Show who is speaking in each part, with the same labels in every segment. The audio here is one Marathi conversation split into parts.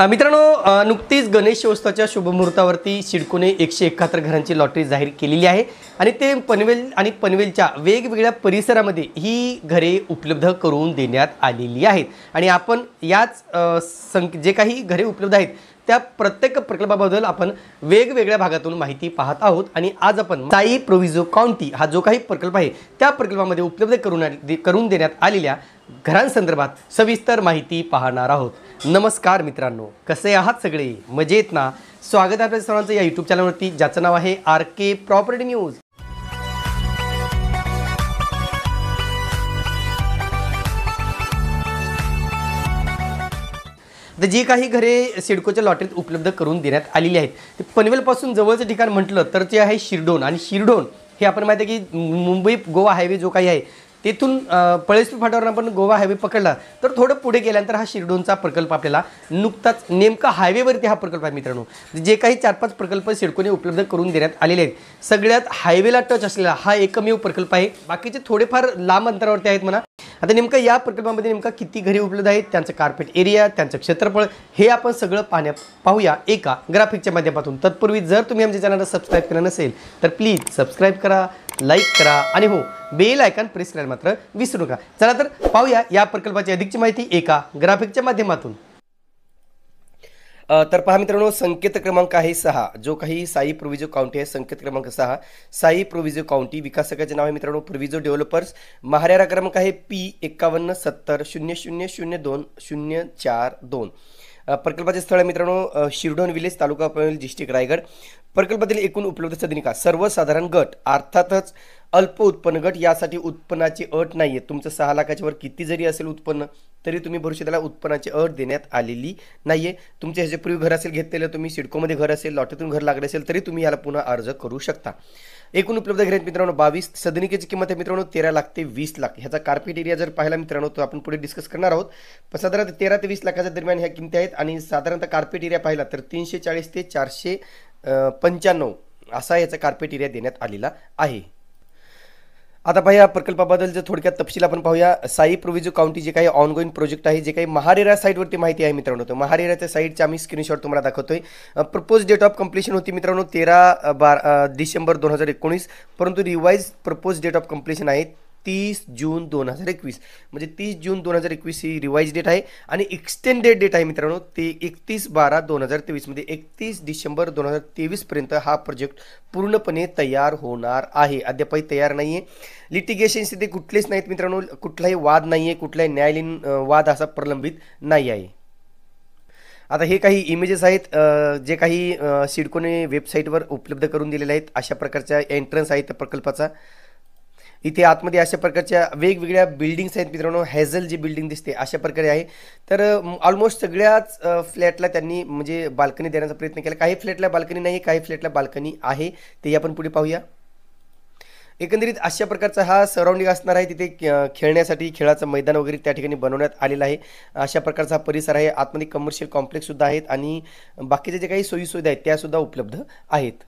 Speaker 1: मित्रांनो नुकतीच गणेशोत्सवाच्या शुभमुहूर्तावरती सिडकोने एकशे एकाहत्तर घरांची लॉटरी जाहीर केलेली आहे आणि ते पनवेल आणि पनवेलच्या वेगवेगळ्या परिसरामध्ये ही घरे उपलब्ध करून देण्यात आलेली आहेत आणि आपण याच सं जे काही घरे उपलब्ध आहेत त्या प्रत्येक प्रकल्पाबद्दल आपण वेगवेगळ्या भागातून माहिती पाहत आहोत आणि आज आपण ताई प्रोविजो काउंटी हा जो काही प्रकल्प आहे त्या प्रकल्पामध्ये उपलब्ध करून करून देण्यात आलेल्या घरांसंदर्भात सविस्तर माहिती पाहणार आहोत नमस्कार मित्रांनो कसे आहात सगळे मजेत ना स्वागत आहे आपल्या सर्वांचं या यूट्यूब चॅनलवरती ज्याचं नाव आहे आर के प्रॉपर्टी न्यूज तर जी काही घरे सिडकोच्या लॉटरीत उपलब्ध करून देण्यात आलेली आहेत ते पनवेलपासून जवळचं ठिकाण म्हटलं तर ते आहे शिरडोन आणि शिरडोन हे आपण माहिती आहे की मुंबई गोवा हायवे जो काही आहे तेथून पळेसपी फाटावर आपण गोवा हायवे पकडला तर थोडं पुढे गेल्यानंतर हा शिरडोनचा प्रकल्प आपल्याला नुकताच नेमका हायवेवरती हा प्रकल्प आहे मित्रांनो जे काही चार पाच प्रकल्प सिडकोने उपलब्ध करून देण्यात आलेले आहेत सगळ्यात हायवेला टच असलेला हा एकमेव प्रकल्प आहे बाकीचे थोडेफार लांब अंतरावरती आहेत म्हणा आता नेमकं या प्रकल्पामध्ये नेमका किती घरी उपलब्ध आहेत त्यांचं कार्पेट एरिया त्यांचं क्षेत्रफळ हे आपण सगळं पाहण्या पाहूया एका ग्राफिकच्या माध्यमातून तत्पूर्वी जर तुम्ही आमच्या चॅनलला सबस्क्राईब केलं नसेल तर प्लीज सबस्क्राईब करा लाईक करा आणि हो बेल आयकॉन प्रेस करायला मात्र विसरू नका चला तर पाहूया या प्रकल्पाची अधिकची माहिती एका ग्राफिकच्या माध्यमातून तर पहा मित्रांनो संकेत क्रमांक आहे सहा जो काही साई प्रोविजो काउंटी आहे संकेत क्रमांक सहा साई प्रोविजो काउंटी विकासकाचे नाव आहे मित्रांनो प्रोविजो डेव्हलपर्स महाऱ्या क्रमांक आहे पी एकावन्न सत्तर शून्य शून्य शून्य दोन शून्य चार दोन प्रकल्पाचे स्थळ आहे मित्रांनो शिरडोन विलेज तालुका पनवेल डिस्ट्रिक्ट रायगड प्रकल्पातील एकूण उपलब्ध सदनिका सर्वसाधारण गट अर्थातच अल्प उत्पन्न गट यासाठी उत्पन्नाची अट नाही आहे तुमचं सहा लाखाच्या वर किती जरी असेल उत्पन्न तरी तुम्ही भरू त्याला उत्पन्नाची अट देण्यात आलेली नाहीये आहे तुमचे पूर्वी घर असेल घेतलेलं तुम्ही सिडकोमध्ये घर असेल लॉटरीतून घर लागले असेल तरी तुम्ही याला पुन्हा अर्ज करू शकता एकूण उपलब्ध घर आहेत मित्रांनो बावीस सदनिकेची किंमत आहे मित्रांनो तेरा लाख ते वीस लाख ह्याचा कार्पेट एरिया जर पाहिला मित्रांनो तो आपण पुढे डिस्कस करणार आहोत पण साधारणतः तेरा ते वीस लाखाच्या दरम्यान ह्या किमती आहेत आणि साधारणतः कार्पेट एरिया पाहिला तर तीनशे चाळीस ते चारशे पंच्याण्णव असा याचा कार्पेट एरिया देण्यात आलेला आहे आता पाहूया या प्रकल्पाबद्दल जर थोडक्यात तपशील आपण पाहूया साई प्रोविजो काउंटी जे काही ऑनगोईंग प्रोजेक्ट आहे जे काही महारेरा साईटवरती माहिती आहे मित्रांनो तो महारेराच्या साईटचा आम्ही स्क्रीनशॉट तुम्हाला दाखवतोय प्रपोज डेट ऑफ कम्प्लिशन होती मित्रांनो तेरा बारा डिसेंबर दोन हजार एकोणीस परंतु revise propose date of completion आहे तीस जून दोन हजार एकवीस म्हणजे तीस जून दोन हजार एकवीस ही रिवाईज डेट आहे आणि एक्सटेंडेड डेट आहे मित्रांनो ते एकतीस बारा दोन हजार तेवीसमध्ये म्हणजे एकतीस डिसेंबर दोन हजार तेवीसपर्यंत हा प्रोजेक्ट पूर्णपणे तयार होणार आहे अद्यापही तयार नाही आहे लिटिगेशन्स तिथे कुठलेच नाहीत मित्रांनो कुठलाही वाद नाही आहे कुठलाही न्यायालयीन वाद असा प्रलंबित नाही आहे आता हे काही इमेजेस आहेत जे काही सिडकोने वेबसाईटवर उपलब्ध करून दिलेले आहेत अशा प्रकारच्या एंट्रन्स आहेत प्रकल्पाचा इथे आतमध्ये अशा प्रकारच्या वेगवेगळ्या बिल्डिंग्स आहेत मित्रांनो हॅझल जी बिल्डिंग दिसते अशा प्रकारे आहे तर ऑलमोस्ट सगळ्याच फ्लॅटला त्यांनी म्हणजे बाल्कनी देण्याचा प्रयत्न केला काही फ्लॅटला बाल्कनी नाही काही फ्लॅटला बाल्कनी आहे तेही आपण पुढे पाहूया एकंदरीत अशा प्रकारचा हा सराउंडिंग असणार आहे तिथे खेळण्यासाठी खेळाचं मैदान वगैरे त्या ठिकाणी बनवण्यात आलेलं आहे अशा प्रकारचा हा परिसर आहे आतमध्ये कमर्शियल कॉम्प्लेक्ससुद्धा आहेत आणि बाकीच्या जे काही सोयीसुविधा आहेत त्यासुद्धा उपलब्ध आहेत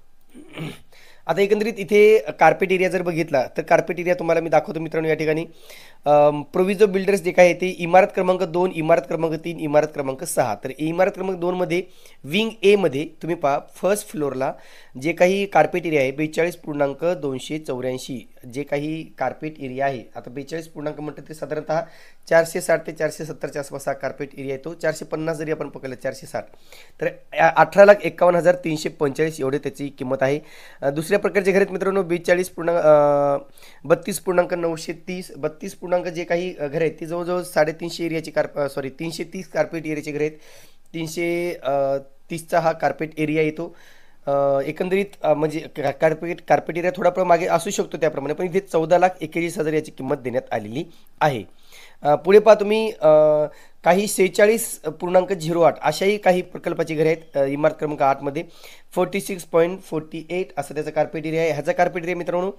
Speaker 1: आता एकंदरीत इथे कार्पेट एरिया जर बघितला तर कार्पेट एरिया तुम्हाला मी दाखवतो मित्रांनो या ठिकाणी प्रोविजो बिल्डर्स जे काय ते इमारत क्रमांक दोन इमारत क्रमांक तीन इमारत क्रमांक सहा तर इमारत क्रमांक दोनमध्ये विंग एमध्ये तुम्ही पहा फर्स्ट फ्लोअरला जे काही कार्पेट एरिया आहे बेचाळीस पूर्णांक दोनशे चौऱ्याऐंशी जे काही कार्पेट एरिया आहे आता बेचाळीस पूर्णांक म्हणतो ते साधारणतः चारशे साठ ते चारशे सत्तरच्या आसपास हा कार्पेट एरिया आहे तो चारशे पन्नास जरी आपण पकडला चारशे साठ तर अठरा लाख एकावन्न हजार तीनशे पंचेचाळीस एवढे त्याची किंमत आहे दुसऱ्या प्रकारचे घरेत मित्रांनो बेचाळीस पूर्णांक बत्तीस पूर्णांक नऊशे तीस बत्तीस पूर्णांक पूर्णांक जे काही घरं आहेत ती जवळजवळ साडेतीनशे एरियाची कार सॉरी तीनशे तीस कार्पेट एरियाचे घरं आहेत तीनशे तीसचा हा कार्पेट एरिया येतो एकंदरीत म्हणजे कार्पेट कार्पेट एरिया थोडा मागे असू शकतो त्याप्रमाणे पण इथे चौदा लाख एकेचाळीस हजार याची किंमत देण्यात आलेली आहे पुढे पहा तुम्ही काही सेहेचाळीस पूर्णांक झिरो आठ अशाही काही प्रकल्पाचे घरे आहेत इमारत क्रमांक आठमध्ये forty six point forty eight असं त्याचा कार्पेट एरिया आहे ह्याचा कार्पेट एरिया मित्रांनो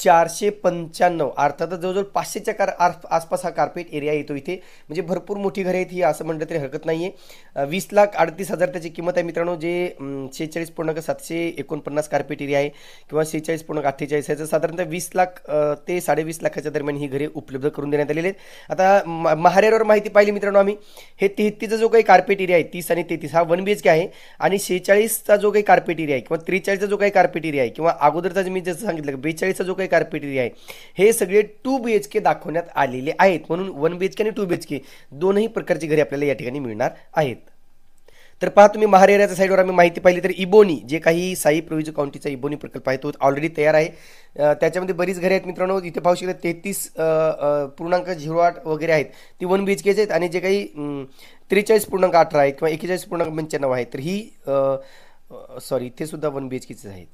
Speaker 1: चारशे पंच्याण्णव अर्थातच जवळजवळ पाचशेच्या कार आसपास हा कार्पेट एरिया येतो इथे म्हणजे भरपूर मोठी घरे आहेत ही असं म्हटलं तरी हरकत नाही आहे वीस लाख अडतीस हजार त्याची किंमत आहे मित्रांनो जे शेहेचाळीस पूर्णांक सातशे एकोणपन्नास कार्पेट एरिया आहे किंवा शेहेचाळीस पूर्णांक अठ्ठेचाळीस याचं साधारणतः वीस लाख ते साडेवीस लाखाच्या दरम्यान ही घरे उपलब्ध करून देण्यात आलेले आहेत आता महारेरवर माहिती पाहिली मित्रांनो आम्ही हे तेहत्तीचा जो काही कार्पेट एरिया आहे तीस आणि तेहतीस हा वन बी एच के आहे आणि शेहेचाळीसचा जो काही कार्पेट एरिया आहे किंवा त्रेचाळीसचा जो काही कार्पेट एरिया आहे किंवा अगोदरचा मी जसं सांगितलं बेचाळीसचा जो काही कार्पेटेरिया आहे हे सगळे टू बी एच के दाखवण्यात आलेले आहेत म्हणून वन बी एच के आणि टू बी एच के दोनही प्रकारची घरे आपल्याला या ठिकाणी मिळणार आहेत तर पहा तुम्ही महार एरियाच्या साईडवर आम्ही माहिती पाहिली तर इबोनी जे काही साई प्रोविजो काउंटीचा इबोनी प्रकल्प आहे तो ऑलरेडी तयार आहे त्याच्यामध्ये बरीच घरे आहेत मित्रांनो इथे पाहू शकता तेहतीस पूर्णांक झिरो आठ वगैरे आहेत ती वन बी एच केचे आहेत आणि जे काही त्रेचाळीस पूर्णांक अठरा आहेत किंवा एकेचाळीस पूर्णांक पंच्याण्णव आहे तर ही सॉरी इथे सुद्धा वन बी एच केचेच आहेत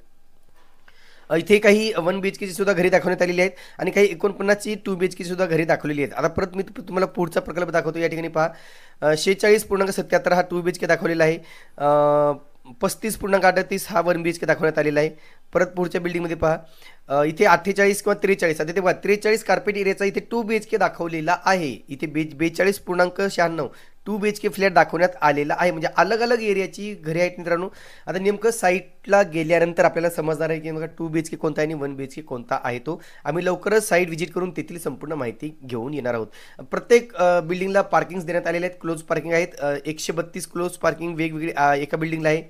Speaker 1: इथे काही वन बी एच केची सुद्धा घरी दाखवण्यात आलेली आहेत आणि काही एकोणपन्नासची टू बी एच के सुद्धा घरी दाखवलेली आहेत आता परत मी तुम्हाला पुढचा प्रकल्प दाखवतो या ठिकाणी पहा शेहेचाळीस पूर्णांक सत्याहत्तर हा टू बी एच के दाखवलेला आहे पस्तीस पूर्णांक अडतीस हा वन बी एच के दाखवण्यात आलेला आहे परत पुढच्या बिल्डिंगमध्ये पहा इथे अठ्ठेचाळीस किंवा त्रेचाळीस आता तेव्हा त्रेचाळीस कार्पेट एरियाचा इथे टू बी एच के दाखवलेला आहे इथे बे बेचाळीस पूर्णांक शहाण्णव two B H K flat दाखवण्यात आलेला आहे म्हणजे अलग अलग एरियाची घरे आहेत मित्रांनो आता नेमकं साईटला गेल्यानंतर आपल्याला समजणार आहे की नेमका टू बी एच के कोणता आहे आणि वन बी एच के कोणता आहे तो आम्ही लवकरच साईट व्हिजिट करून तेथील संपूर्ण माहिती घेऊन येणार आहोत प्रत्येक बिल्डिंगला पार्किंग्स देण्यात आलेल्या आहेत क्लोज पार्किंग आहेत एकशे बत्तीस क्लोज पार्किंग वेगवेगळी एका बिल्डिंगला आहे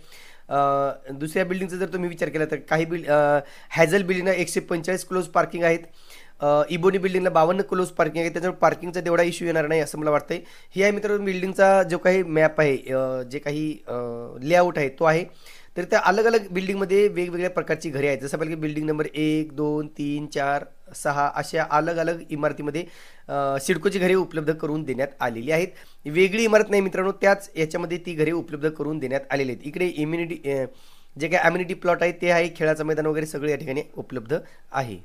Speaker 1: दुसऱ्या बिल्डिंगचा जर तुम्ही विचार केला तर काही बिल्ड हॅझल बिल्डिंगला एकशे पंचेचाळीस क्लोज पार्किंग आहेत इबोनी बिल्डिंगला बावन्न क्लोज पार्किंग आहे त्याच्यावर पार्किंगचा तेवढा इश्यू येणार नाही असं मला वाटतंय हे आहे मित्रांनो बिल्डिंगचा जो काही मॅप आहे जे काही लेआउट आहे तो आहे तर त्या अलग अलग बिल्डिंगमध्ये वेगवेगळ्या प्रकारची घरे आहेत जसं पाहिजे बिल्डिंग नंबर एक दोन तीन चार सहा अशा अलग अलग इमारतीमध्ये सिडकोची घरे उपलब्ध करून देण्यात आलेली आहेत वेगळी इमारत नाही मित्रांनो त्याच याच्यामध्ये ती घरे उपलब्ध करून देण्यात आलेली आहेत इकडे इम्युनिटी जे काही अम्युनिटी प्लॉट आहे ते आहे खेळाचं मैदान वगैरे सगळे या ठिकाणी उपलब्ध आहे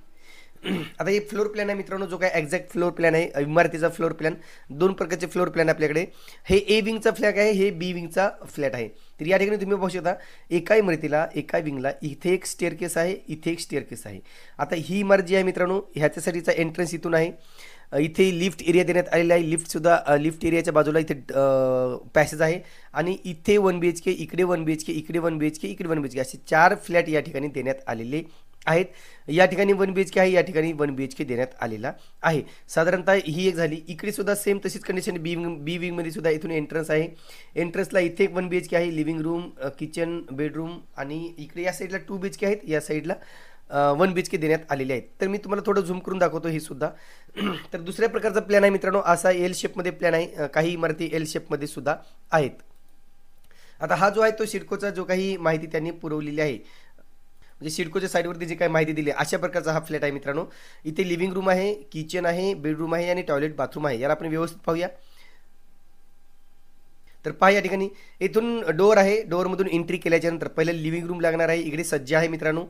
Speaker 1: आता हे फ्लोर प्लॅन आहे मित्रांनो जो काय एक्झॅक्ट फ्लोर प्लॅन आहे इमारतीचा फ्लोर प्लॅन दोन प्रकारचे फ्लोर प्लॅन आपल्याकडे हे ए विंगचा फ्लॅट आहे हे बी विंगचा फ्लॅट आहे तर या ठिकाणी तुम्ही पाहू शकता एका इमारतीला एका विंगला इथे एक स्टेअरकेस आहे इथे एक स्टेअरकेस आहे आता ही इमारत जी आहे मित्रांनो ह्याच्यासाठीचा एंट्रन्स इथून आहे इथे लिफ्ट एरिया देण्यात आलेला आहे लिफ्टसुद्धा लिफ्ट एरियाच्या बाजूला इथे पॅसेज आहे आणि इथे वन बी एच के इकडे वन बी एच के इकडे वन बी एच के इकडे वन बी एच के असे चार फ्लॅट या ठिकाणी देण्यात आलेले आहेत या ठिकाणी वन बी एच के आहे या ठिकाणी वन बी एच के देण्यात आलेला आहे साधारणतः ही एक झाली इकडे सुद्धा सेम तशीच कंडिशन बी विंग बी विंगमध्ये सुद्धा इथून एंट्रन्स आहे एंट्रन्सला इथे एक वन बी एच के आहे लिव्हिंग रूम किचन बेडरूम आणि इकडे या साईडला टू बी एच के आहेत या साईडला वन बी एच के देण्यात आलेले आहेत तर मी तुम्हाला थोडं झूम करून दाखवतो हे सुद्धा तर दुसऱ्या प्रकारचा प्लॅन आहे मित्रांनो असा एल शेपमध्ये प्लॅन आहे काही इमारती एल शेपमध्ये सुद्धा आहेत आता हा जो आहे तो शिडकोचा जो काही माहिती त्यांनी पुरवलेली आहे म्हणजे सिडकोच्या साईडवरती जे काही माहिती दिली अशा प्रकारचा हा फ्लॅट आहे मित्रांनो इथे लिव्हिंग रूम आहे किचन आहे बेडरूम आहे आणि टॉयलेट बाथरूम आहे याला आपण व्यवस्थित पाहूया तर पहा या ठिकाणी इथून डोअर आहे डोअरमधून एंट्री केल्याच्यानंतर पहिले लिव्हिंग रूम लागणार आहे इकडे सज्जा आहे मित्रांनो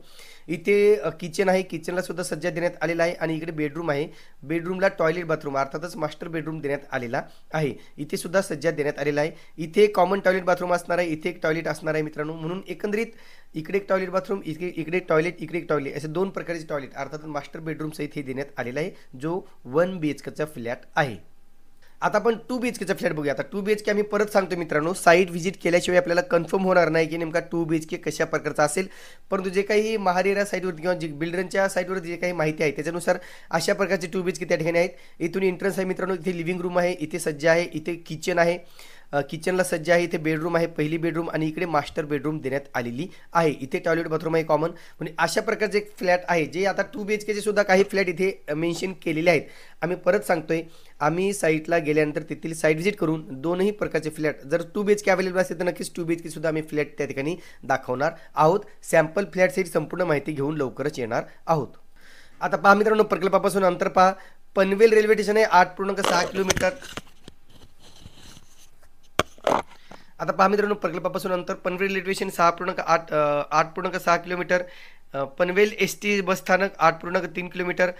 Speaker 1: इथे किचन आहे किचनला सुद्धा सज्जा देण्यात आलेला आहे आणि इकडे बेडरूम आहे बेडरूमला टॉयलेट बाथरूम अर्थातच मास्टर बेडरूम देण्यात आलेला आहे इथे सुद्धा सज्जा देण्यात आलेला आहे इथे कॉमन टॉयलेट बाथरूम असणार आहे इथे एक टॉयलेट असणार आहे मित्रांनो म्हणून एकंदरीत इकडे एक टॉयलेट बाथरूम इकडे इकडे टॉयलेट इकडे एक टॉयलेट असे दोन प्रकारचे टॉयलेट अर्थात मास्टर बेडरूमसहित हे देण्यात आलेला आहे जो वन बी एच फ्लॅट आहे आता आपण टू बी एच केचा फ्लॅट बघूया आता टू बी एच के आम्ही परत सांगतो मित्रांनो साईट व्हिजिट केल्याशिवाय आपल्याला कन्फर्म होणार नाही की नेमका टू बी एच के कशा प्रकारचा असेल परंतु जे काही महारेरा साईटवरती किंवा जी बिल्डरच्या साईटवरती जे काही माहिती आहे त्याच्यानुसार अशा प्रकारचे टू बी एच के त्या ठिकाणी आहेत इथून एंट्रन्स आहे मित्रांनो इथे लिव्हिंग रूम आहे इथे सज्ज आहे इथे किचन आहे किचनला सज्ज आहे इथे बेडरूम आहे पहिली बेडरूम आणि इकडे मास्टर बेडरूम देण्यात आलेली आहे इथे टॉयलेट बाथरूम आहे कॉमन म्हणजे अशा प्रकारचे एक फ्लॅट आहे जे आता टू बी एच केचे सुद्धा काही फ्लॅट इथे मेन्शन केलेले आहेत आम्ही परत सांगतोय आम्ही साईटला गेल्यानंतर तेथील साईट व्हिजिट करून दोनही प्रकारचे फ्लॅट जर two B H K available असेल तर नक्कीच टू बी एच के सुद्धा आम्ही फ्लॅट त्या ठिकाणी दाखवणार आहोत सॅम्पल फ्लॅटसाठी संपूर्ण माहिती घेऊन लवकरच येणार आहोत आता पहा मित्रांनो प्रकल्पापासून अंतर पहा पनवेल रेल्वे स्टेशन आहे आठ पूर्णांक सहा किलोमीटर आता पहा मित्रांनो प्रकल्पापासून अंतर पनवेल रेल्वे स्टेशन सहा पूर्णांक आठ आठ पूर्णांक सहा किलोमीटर पनवेल एस टी बसस्थानक आठ पूर्णांक तीन किलोमीटर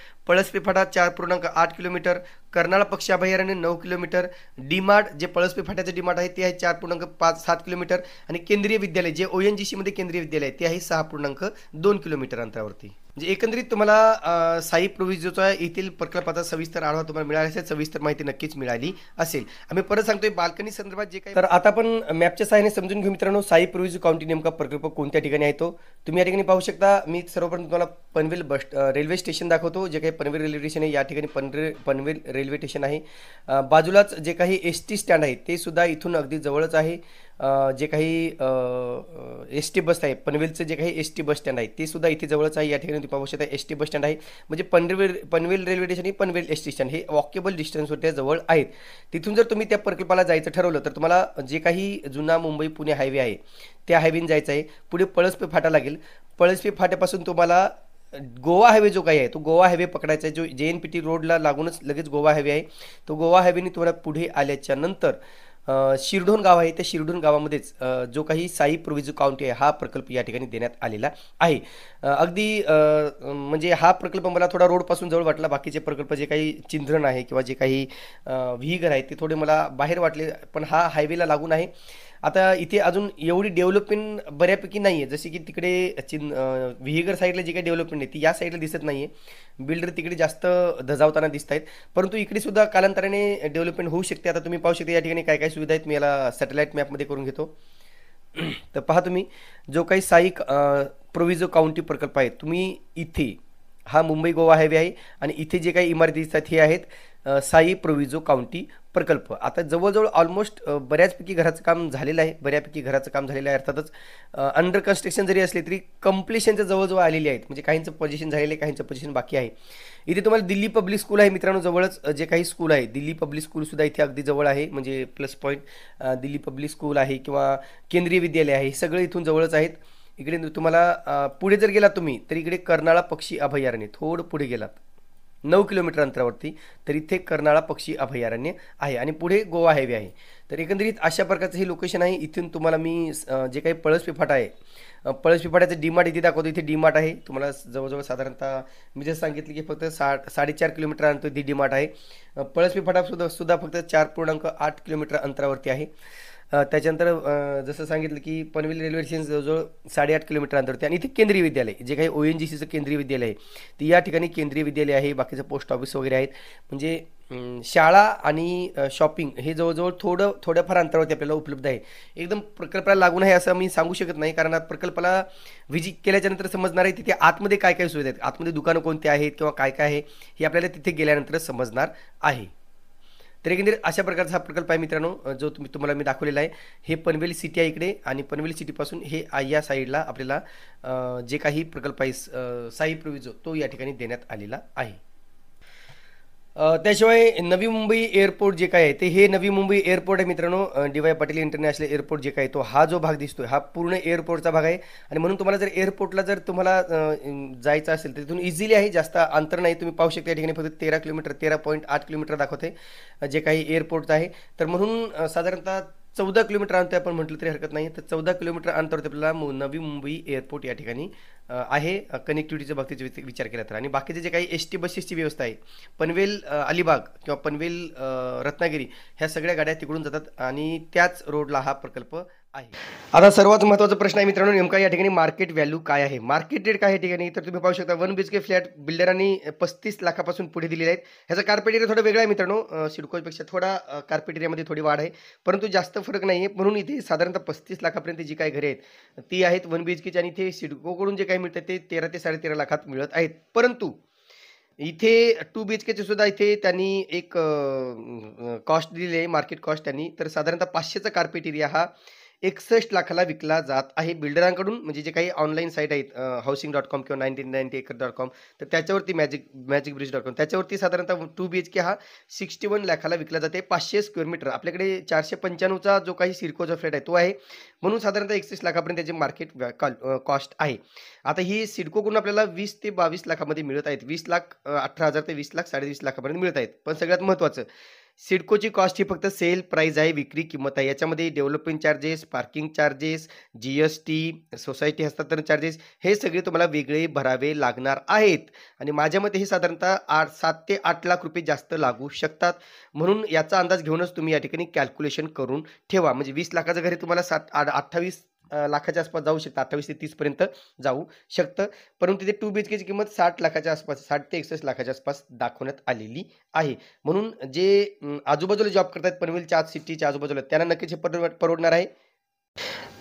Speaker 1: फाटा चार पूर्णांक आठ किलोमीटर कर्नाळा पक्षी अभयारण्य नऊ किलोमीटर डीमार्ट जे पळसपे फाट्याचं डीमार्ट आहे ते आहे चार पूर्णांक पाच सात किलोमीटर आणि केंद्रीय विद्यालय जे ओ एन जी सीमध्ये केंद्रीय विद्यालय ते आहे सहा पूर्णांक दोन किलोमीटर अंतरावरती जे म्हणजे एकंदरीत तुम्हाला साई आहे येथील प्रकल्पाचा सविस्तर आढावा तुम्हाला मिळाला असेल सविस्तर माहिती नक्कीच मिळाली असेल आम्ही परत सांगतोय बाल्कनी संदर्भात जे काही तर आता आपण मॅपच्या सहाय्याने समजून घेऊ मित्रांनो साई प्रोव्हिज काउंटी नेमका प्रकल्प कोणत्या ठिकाणी आहे तो तुम्ही या ठिकाणी पाहू शकता मी सर्वप्रथम तुम्हाला पनवेल बस रेल्वे स्टेशन दाखवतो जे काही पनवेल रेल्वे स्टेशन आहे या ठिकाणी पनवेल पनवेल रेल्वे स्टेशन आहे बाजूलाच जे काही एस टी स्टँड आहे ते सुद्धा इथून अगदी जवळच आहे जे काही एस टी बस आहे पनवेलचं जे काही एस टी बस स्टँड आहे ते सुद्धा इथे जवळच आहे या ठिकाणी तुम्ही एस टी बस स्टँड आहे म्हणजे पनवेल पनवेल रेल्वे स्टेशन आणि पनवेल एस टी स्टँड हे वॉकेबल डिस्टन्स होते जवळ आहेत तिथून जर तुम्ही त्या प्रकल्पाला जायचं ठरवलं तर तुम्हाला जे काही जुना मुंबई पुणे हायवे आहे त्या हायवेने जायचं आहे पुढे पळसपे फाटा लागेल पळसपे फाट्यापासून तुम्हाला गोवा हायवे जो काही आहे तो गोवा हायवे पकडायचा आहे जो जे एन पी टी रोडला लागूनच लगेच गोवा हायवे आहे तो गोवा हायवेने तुम्हाला पुढे आल्याच्या नंतर शिरढोण गाव आहे त्या शिरढोण गावामध्येच जो काही साई प्रोविजो काउंटी आहे हा प्रकल्प या ठिकाणी देण्यात आलेला आहे अगदी म्हणजे हा प्रकल्प मला थोडा रोडपासून जवळ वाटला बाकीचे प्रकल्प जे काही चिंधरण आहे किंवा जे काही व्हीगर आहे ते थोडे मला बाहेर वाटले पण हा हायवेला लागून आहे आता इथे अजून एवढी डेव्हलपमेंट बऱ्यापैकी नाही आहे जशी की तिकडे चिन विहिगर साईडला जी काही डेव्हलपमेंट आहे ती या साईडला दिसत नाही आहे बिल्डर तिकडे जास्त धजावताना दिसत आहेत परंतु इकडे सुद्धा कालांतराने डेव्हलपमेंट होऊ शकते आता तुम्ही पाहू शकता या ठिकाणी काय काय सुविधा आहेत मी याला सॅटेलाईट मॅपमध्ये करून घेतो तर पहा तुम्ही जो काही साईक प्रोविजो काउंटी प्रकल्प आहे तुम्ही इथे हा मुंबई गोवा हायवे आहे आणि इथे जे काही इमारती दिसतात हे आहेत साई प्रोविजो काउंटी प्रकल्प आता जवळजवळ ऑलमोस्ट बऱ्याचपैकी घराचं काम झालेलं आहे बऱ्यापैकी घराचं काम झालेलं आहे अर्थातच अंडर कन्स्ट्रक्शन जरी असले तरी कंप्लिशनच्या जवळजवळ आलेली आहेत म्हणजे काहींचं पोझिशन झालेलं आहे काहींचं पोझिशन बाकी आहे इथे तुम्हाला दिल्ली पब्लिक स्कूल आहे मित्रांनो जवळच जे काही स्कूल आहे दिल्ली पब्लिक स्कूलसुद्धा इथे अगदी जवळ आहे म्हणजे plus point Delhi public school आहे किंवा केंद्रीय विद्यालय आहे हे सगळं इथून जवळच आहेत इकडे तुम्हाला पुढे जर गेलात तुम्ही तर इकडे कर्नाळा पक्षी अभयारण्य थोडं पुढे गेलात नऊ किलोमीटर अंतरावरती तर इथे कर्नाळा पक्षी अभयारण्य आहे आणि पुढे गोवा हायवे आहे तर एकंदरीत अशा प्रकारचं हे लोकेशन आहे इथून तुम्हाला मी जे काही पळस पिफाट आहे पळस डी डीमार्ट इथे दाखवतो इथे डीमार्ट आहे तुम्हाला जवळजवळ साधारणतः मी जर सांगितलं की फक्त सा साडेचार किलोमीटर अंतर इथे डीमार्ट आहे पळस पिफाटासुद्धा सुद्धा फक्त चार पूर्णांक आठ किलोमीटर अंतरावरती आहे त्याच्यानंतर जसं सांगितलं की पनवेल रेल्वे स्टेशन जवळजवळ साडेआठ किलोमीटर होते आणि इथे केंद्रीय विद्यालय जे काही ओ एन जी सीचं केंद्रीय विद्यालय आहे ते या ठिकाणी केंद्रीय विद्यालय आहे बाकीचं पोस्ट ऑफिस वगैरे आहेत म्हणजे शाळा आणि शॉपिंग हे जवळजवळ थोडं थोड्याफार अंतरावरती आपल्याला उपलब्ध आहे एकदम प्रकल्पाला लागून आहे असं मी सांगू शकत नाही कारण प्रकल्पाला व्हिजिट केल्याच्यानंतर समजणार आहे तिथे आतमध्ये काय काय सुविधा आहेत आतमध्ये दुकानं कोणती आहेत किंवा काय काय आहे हे आपल्याला तिथे गेल्यानंतर समजणार आहे तर एकंदरीत अशा प्रकारचा हा प्रकल्प आहे मित्रांनो जो तुम्ही तुम्हाला मी दाखवलेला आहे हे पनवेल सिटी आहे इकडे आणि पनवेल सिटीपासून हे या साईडला आपल्याला जे काही प्रकल्प आहे साई प्रोविजो तो या ठिकाणी देण्यात आलेला आहे त्याशिवाय नवी मुंबई एअरपोर्ट जे काय आहे ते हे नवी मुंबई एअरपोर्ट आहे मित्रांनो D Y Patil international airport जे काय तो हा जो भाग दिसतोय हा पूर्ण एअरपोर्टचा भाग आहे आणि म्हणून तुम्हाला जर एअरपोर्टला जर तुम्हाला जायचं असेल तर तिथून इझिली आहे जास्त अंतर नाही तुम्ही पाहू शकता या ठिकाणी फक्त तेरा किलोमीटर तेरा पॉईंट आठ किलोमीटर दाखवते जे काही एअरपोर्ट आहे तर म्हणून साधारणतः चौदा किलोमीटर अंतर आपण म्हटलं तरी हरकत नाही तर चौदा किलोमीटर अंतरावरती आपल्याला नवी मुंबई एअरपोर्ट या ठिकाणी आहे कनेक्टिव्हिटीच्या बाबतीत विचार केला तर आणि बाकीचे जे काही एस टी बसेसची व्यवस्था आहे पनवेल अलिबाग किंवा पनवेल रत्नागिरी ह्या सगळ्या गाड्या तिकडून जातात आणि त्याच रोडला हा प्रकल्प आहे
Speaker 2: आता सर्वात महत्त्वाचा
Speaker 1: प्रश्न आहे मित्रांनो नेमका या ठिकाणी मार्केट व्हॅल्यू काय आहे मार्केट रेट काय या ठिकाणी तर तुम्ही पाहू शकता वन बीच के फ्लॅट बिल्डरांनी पस्तीस लाखापासून पुढे दिलेले आहेत ह्याचा कार्पेट एरिया थोडा वेगळा आहे मित्रांनो सिडकोपेक्षा थोडा कार्पेट एरियामध्ये थोडी वाढ आहे परंतु जास्त फरक नाही आहे म्हणून इथे साधारणतः पस्तीस लाखापर्यंत जी काही घरे आहेत ती आहेत वन बीच केची आणि इथे सिडकोकडून जे काही मिळतात ते तेरा ते साडेतेरा लाखात मिळत आहेत परंतु इथे टू बी एच केचे सुद्धा इथे त्यांनी एक कॉस्ट दिलेली आहे मार्केट कॉस्ट त्यांनी तर साधारणतः पाचशेचा कार्पेट एरिया हा एकसष्ट लाखाला विकला जात आहे बिल्डरांकडून म्हणजे जे काही ऑनलाईन साईट आहेत हाऊसिंग डॉट कॉम किंवा nineteen ninety acre dot com तर त्याच्यावरती magic magic bricks dot com त्याच्यावरती साधारणतः टू बी एच के हा सिक्स्टी वन लाखाला विकला जाते पाचशे स्क्वेअर मीटर आपल्याकडे चारशे पंच्याण्णवचा जो काही सिरकोचा फ्लॅट आहे तो आहे म्हणून साधारणतः एकसष्ट लाखापर्यंत त्याचे मार्केट कॉस्ट आहे आता ही सिडकोकडून आपल्याला वीस ते बावीस लाखामध्ये मिळत आहेत वीस लाख अठरा हजार ते वीस लाख साडेवीस लाखापर्यंत मिळत आहेत पण सगळ्यात महत्त्वाचं सिडकोची कॉस्ट ही फक्त सेल प्राईज आहे विक्री किंमत आहे याच्यामध्ये development charges parking charges G S T society हस्तांतरण चार्जेस हे सगळे तुम्हाला वेगळे भरावे लागणार आहेत आणि माझ्या मते हे साधारणतः आठ सात ते आठ लाख रुपये जास्त लागू शकतात म्हणून याचा अंदाज घेऊनच तुम्ही या ठिकाणी कॅल्क्युलेशन करून ठेवा म्हणजे वीस लाखाचं घरी तुम्हाला सात आठ अठ्ठावीस लाखाच्या आसपास जाऊ शकतं अठ्ठावीस ते तीसपर्यंत जाऊ शकतं परंतु ते टू बी एच केची किंमत साठ लाखाच्या आसपास साठ ते एकसष्ट लाखाच्या आसपास दाखवण्यात आलेली आहे म्हणून जे आजूबाजूला जॉब करतात पनवेलच्या आज सिटीच्या आजूबाजूला त्यांना नक्कीच हे परवडणार आहे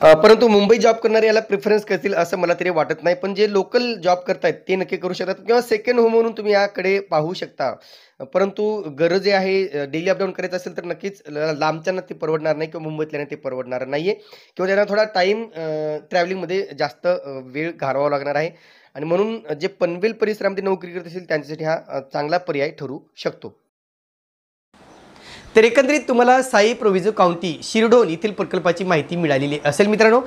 Speaker 1: परंतु मुंबई जॉब करणारे याला प्रिफरन्स करतील असं मला तरी वाटत नाही पण जे लोकल जॉब करतायत ते नक्की करू शकतात किंवा सेकंड होम म्हणून तुम्ही याकडे पाहू शकता परंतु गरज जे आहे डेली अपडाऊन करायचं असेल तर नक्कीच लांबच्यांना ते परवडणार नाही किंवा मुंबईतल्यांना ते परवडणार नाही किंवा त्यांना थोडा टाईम ट्रॅव्हलिंगमध्ये जास्त वेळ घालवावा लागणार आहे आणि म्हणून जे पनवेल परिसरामध्ये नोकरी करत असेल त्यांच्यासाठी हा चांगला पर्याय ठरू शकतो तर एकंदरीत तुम्हाला साई प्रोविजो काउंटी शिरडोन येथील प्रकल्पाची माहिती मिळालेली असेल मित्रांनो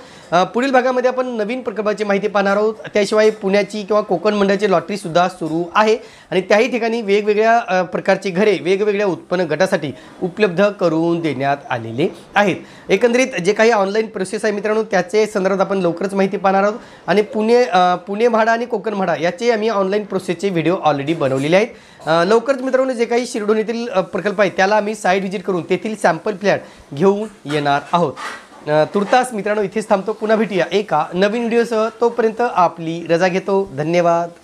Speaker 1: पुढील भागामध्ये आपण नवीन प्रकल्पाची माहिती पाहणार आहोत त्याशिवाय पुण्याची किंवा कोकण मंडळाची लॉटरीसुद्धा सुरू आहे आणि त्याही ठिकाणी वेगवेगळ्या प्रकारची घरे वेगवेगळ्या उत्पन्न गटासाठी उपलब्ध करून देण्यात आलेले आहेत एकंदरीत जे काही ऑनलाईन प्रोसेस आहे मित्रांनो त्याचे संदर्भात आपण लवकरच माहिती पाहणार आहोत आणि पुणे पुणे म्हाडा आणि कोकण म्हाडा याचे आम्ही ऑनलाईन प्रोसेसचे व्हिडिओ ऑलरेडी बनवलेले आहेत लवकरच मित्रांनो जे काही शिरडोणीतील प्रकल्प आहे त्याला आम्ही साईट व्हिजिट करून तेथील सॅम्पल फ्लॅट घेऊन येणार आहोत तुर्तास मित्रांनो इथेच थांबतो पुन्हा भेटूया एका नवीन व्हिडिओसह तोपर्यंत आपली रजा घेतो धन्यवाद